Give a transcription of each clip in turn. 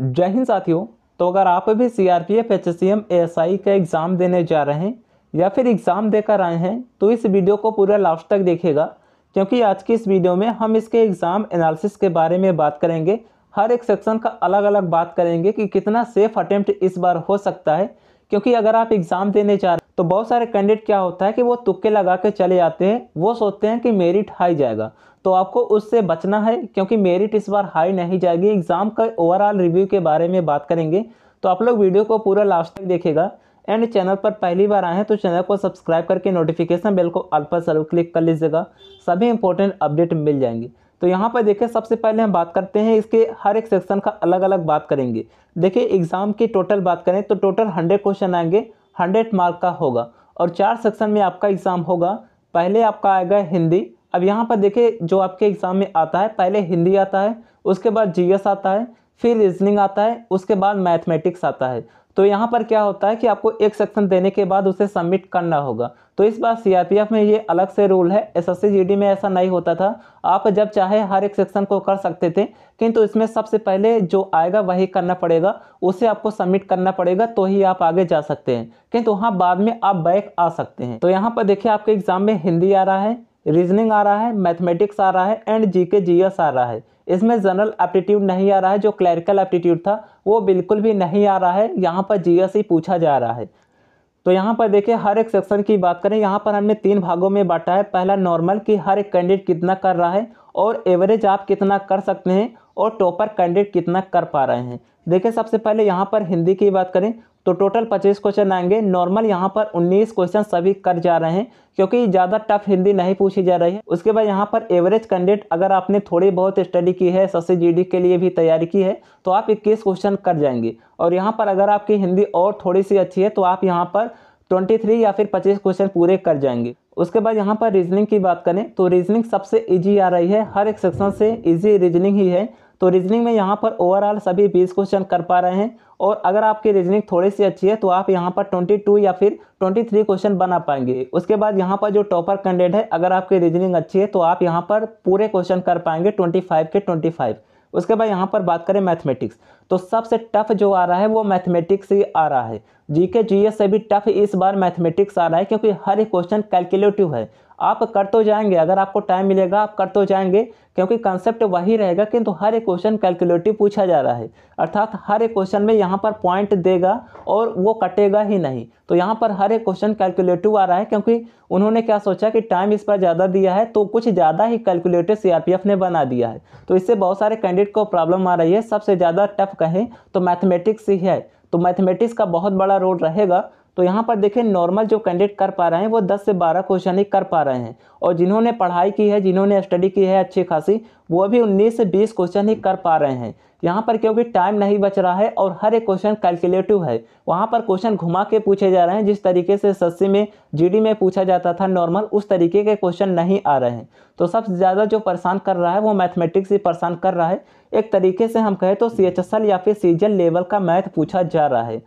जय हिंद साथियों तो अगर आप भी C R P F H S C M S I का एग्ज़ाम देने जा रहे हैं या फिर एग्ज़ाम देकर आए हैं तो इस वीडियो को पूरा लास्ट तक देखेगा क्योंकि आज की इस वीडियो में हम इसके एग्ज़ाम एनालिसिस के बारे में बात करेंगे हर एक सेक्शन का अलग अलग बात करेंगे कि कितना सेफ अटेम्प्ट इस बार हो सकता है क्योंकि अगर आप एग्ज़ाम देने जा रहे हैं तो बहुत सारे कैंडिडेट क्या होता है कि वो तुक्के लगा के चले जाते हैं वो सोचते हैं कि मेरिट हाई जाएगा तो आपको उससे बचना है क्योंकि मेरिट इस बार हाई नहीं जाएगी एग्ज़ाम का ओवरऑल रिव्यू के बारे में बात करेंगे तो आप लोग वीडियो को पूरा लास्ट तक देखेगा एंड चैनल पर पहली बार आए हैं तो चैनल को सब्सक्राइब करके नोटिफिकेशन बेल को अल्फा सर्व क्लिक कर लीजिएगा सभी इंपॉर्टेंट अपडेट मिल जाएंगे तो यहाँ पर देखिए सबसे पहले हम बात करते हैं इसके हर एक सेक्शन का अलग अलग बात करेंगे देखिए एग्ज़ाम की टोटल बात करें तो टोटल हंड्रेड क्वेश्चन आएंगे हंड्रेड मार्क का होगा और चार सेक्शन में आपका एग्ज़ाम होगा पहले आपका आएगा हिंदी अब यहाँ पर देखिए जो आपके एग्ज़ाम में आता है पहले हिंदी आता है उसके बाद जी आता है फिर रीजनिंग आता है उसके बाद मैथमेटिक्स आता है तो यहाँ पर क्या होता है कि आपको एक सेक्शन देने के बाद उसे सबमिट करना होगा तो इस बार सीआरपीएफ में ये अलग से रूल है एसएससी जीडी में ऐसा नहीं होता था आप जब चाहे हर एक सेक्शन को कर सकते थे किंतु इसमें सबसे पहले जो आएगा वही करना पड़ेगा उसे आपको सबमिट करना पड़ेगा तो ही आप आगे जा सकते हैं किंतु वहाँ बाद में आप बैक आ सकते हैं तो यहाँ पर देखिए आपके एग्जाम में हिंदी आ रहा है रीजनिंग आ रहा है मैथमेटिक्स आ रहा है एंड जी के जी एस आ रहा है इसमें जनरल एप्टीट्यूड नहीं आ रहा है जो क्लैरिकल एप्टीट्यूड था वो बिल्कुल भी नहीं आ रहा है यहाँ पर जी ही पूछा जा रहा है तो यहाँ पर देखिए हर एक सेक्शन की बात करें यहाँ पर हमने तीन भागों में बांटा है पहला नॉर्मल कि हर एक कैंडिडेट कितना कर रहा है और एवरेज आप कितना कर सकते हैं और टॉपर कैंडिडेट कितना कर पा रहे हैं देखिए सबसे पहले यहाँ पर हिंदी की बात करें तो टोटल पच्चीस क्वेश्चन आएंगे नॉर्मल यहाँ पर उन्नीस क्वेश्चन सभी कर जा रहे हैं क्योंकि ज़्यादा टफ हिंदी नहीं पूछी जा रही है उसके बाद यहाँ पर एवरेज कैंडिडेट अगर आपने थोड़ी बहुत स्टडी की है एस जीडी के लिए भी तैयारी की है तो आप इक्कीस क्वेश्चन कर जाएंगे और यहाँ पर अगर आपकी हिंदी और थोड़ी सी अच्छी है तो आप यहाँ पर थ्री या फिर पच्चीस क्वेश्चन पूरे कर जाएंगे उसके बाद यहाँ पर रीजनिंग की बात करें तो रीजनिंग सबसे इजी आ रही है हर एक सेक्शन से इजी रीजनिंग ही है तो रीजनिंग में यहाँ पर ओवरऑल सभी बीस क्वेश्चन कर पा रहे हैं और अगर आपकी रीजनिंग थोड़ी सी अच्छी है तो आप यहाँ पर 22 या फिर 23 क्वेश्चन बना पाएंगे उसके बाद यहाँ पर जो टॉपर कैंडिडेट है अगर आपकी रीजनिंग अच्छी है तो आप यहाँ पर पूरे क्वेश्चन कर पाएंगे 25 के 25 उसके बाद यहाँ पर बात करें मैथमेटिक्स तो सबसे टफ जो आ रहा है वो मैथमेटिक्स ही आ रहा है जीके जीएस से भी टफ इस बार मैथमेटिक्स आ रहा है क्योंकि हर एक क्वेश्चन कैलकुलेटिव है आप कर तो जाएंगे अगर आपको टाइम मिलेगा आप कर तो जाएंगे क्योंकि कंसेप्ट वही रहेगा किंतु तो हर एक क्वेश्चन कैलकुलेटिव पूछा जा रहा है अर्थात हर एक क्वेश्चन में यहाँ पर पॉइंट देगा और वो कटेगा ही नहीं तो यहाँ पर हर एक क्वेश्चन कैलकुलेटिव आ रहा है क्योंकि उन्होंने क्या सोचा कि टाइम इस पर ज़्यादा दिया है तो कुछ ज़्यादा ही कैलकुलेटिव सी ने बना दिया है तो इससे बहुत सारे कैंडिडेट को प्रॉब्लम आ रही है सबसे ज़्यादा टफ कहें तो मैथमेटिक्स ही है तो मैथमेटिक्स का बहुत बड़ा रोल रहेगा तो यहाँ पर देखें नॉर्मल जो कैंडिडेट कर पा रहे हैं वो 10 से 12 क्वेश्चन ही कर पा रहे हैं और जिन्होंने पढ़ाई की है जिन्होंने स्टडी की है अच्छी खासी वो भी 19 से 20 क्वेश्चन ही कर पा रहे हैं यहाँ पर क्योंकि टाइम नहीं बच रहा है और हर एक क्वेश्चन कैलकुलेटिव है वहाँ पर क्वेश्चन घुमा के पूछे जा रहे हैं जिस तरीके से सस्सी में जी में पूछा जाता था नॉर्मल उस तरीके के क्वेश्चन नहीं आ रहे हैं तो सबसे ज़्यादा जो परेशान कर रहा है वो मैथमेटिक्स ही परेशान कर रहा है एक तरीके से हम कहें तो सी या फिर सीजन लेवल का मैथ पूछा जा रहा है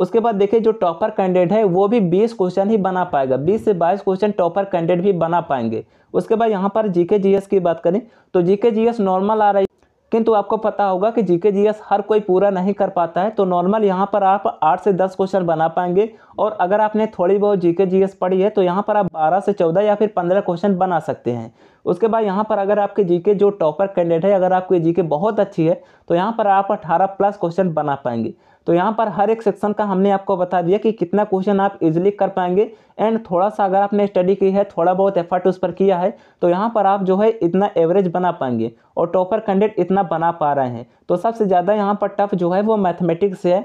उसके बाद देखिए जो टॉपर कैंडिडेट है वो भी बीस क्वेश्चन ही बना पाएगा बीस से बाईस क्वेश्चन टॉपर कैंडिडेट भी बना पाएंगे उसके बाद यहाँ पर जीके जीएस की बात करें तो जीके जीएस नॉर्मल आ रही किंतु आपको पता होगा कि जीके जीएस हर कोई पूरा नहीं कर पाता है तो नॉर्मल यहाँ पर आप आठ से दस क्वेश्चन बना पाएंगे और अगर आपने थोड़ी बहुत जीके जीएस पढ़ी है तो यहाँ पर आप बारह से चौदह या फिर पंद्रह क्वेश्चन बना सकते हैं उसके बाद यहाँ पर अगर आपके जीके जो टॉपर कैंडिडेट है अगर आपकी जीके बहुत अच्छी है तो यहाँ पर आप अठारह प्लस क्वेश्चन बना पाएंगे तो यहाँ पर हर एक सेक्शन का हमने आपको बता दिया कि कितना क्वेश्चन आप इजिली कर पाएंगे एंड थोड़ा सा अगर आपने स्टडी की है थोड़ा बहुत एफर्ट उस पर किया है तो यहाँ पर आप जो है इतना एवरेज बना पाएंगे और टॉपर कैंडिडेट इतना बना पा रहे हैं तो सबसे ज़्यादा यहाँ पर टफ जो है वो मैथमेटिक्स है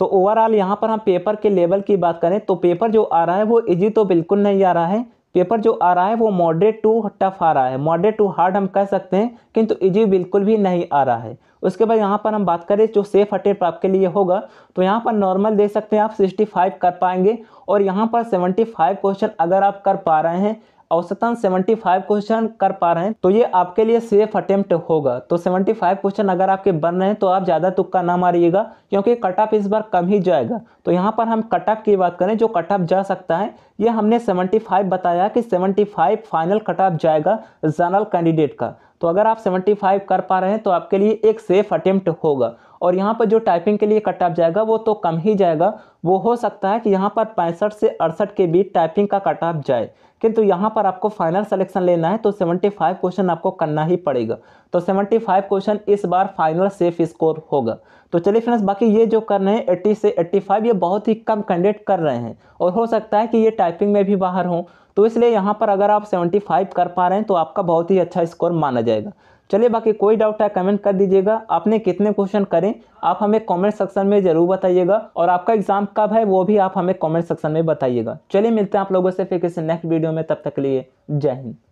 तो ओवरऑल यहाँ पर हम पेपर के लेवल की बात करें तो पेपर जो आ रहा है वो इजी तो बिल्कुल नहीं आ रहा है पेपर जो आ रहा है वो मॉडरेट टू टफ आ रहा है मॉडरेट टू हार्ड हम कह सकते हैं किंतु इजी बिल्कुल भी नहीं आ रहा है उसके बाद यहाँ पर हम बात करें जो सेफ अटेप आपके लिए होगा तो यहाँ पर नॉर्मल दे सकते हैं आप सिक्सटी फाइव कर पाएंगे और यहाँ पर सेवेंटी फाइव क्वेश्चन अगर आप कर पा रहे हैं औसतन 75 क्वेश्चन कर पा रहे हैं तो ये आपके लिए सेफ अटेम्प्ट होगा तो 75 क्वेश्चन अगर आपके बन रहे हैं तो आप ज़्यादा तुक्का ना मारिएगा क्योंकि कट ऑफ इस बार कम ही जाएगा तो यहाँ पर हम कट ऑफ की बात करें जो कट ऑफ जा सकता है ये हमने 75 बताया कि 75 फाइनल कट ऑफ जाएगा जनरल कैंडिडेट का तो अगर आप 75 कर पा रहे हैं तो आपके लिए एक सेफ अटेम्प्ट होगा और यहाँ पर जो टाइपिंग के लिए कट ऑफ जाएगा वो तो कम ही जाएगा वो हो सकता है कि यहाँ पर पैंसठ से अड़सठ के बीच टाइपिंग का कट ऑफ जाए किंतु यहाँ पर आपको फाइनल सिलेक्शन लेना है तो 75 क्वेश्चन आपको करना ही पड़ेगा तो 75 क्वेश्चन इस बार फाइनल सेफ स्कोर होगा तो चलिए फ्रेंड्स बाकी ये जो कर रहे हैं एट्टी से एट्टी ये बहुत ही कम कैंडिडेट कर रहे हैं और हो सकता है कि ये टाइपिंग में भी बाहर हों तो इसलिए यहाँ पर अगर आप सेवेंटी फाइव कर पा रहे हैं तो आपका बहुत ही अच्छा स्कोर माना जाएगा चलिए बाकी कोई डाउट है कमेंट कर दीजिएगा आपने कितने क्वेश्चन करें आप हमें कमेंट सेक्शन में ज़रूर बताइएगा और आपका एग्जाम कब है वो भी आप हमें कमेंट सेक्शन में बताइएगा चलिए मिलते हैं आप लोगों से फिर किसी नेक्स्ट वीडियो में तब तक लिए जय हिंद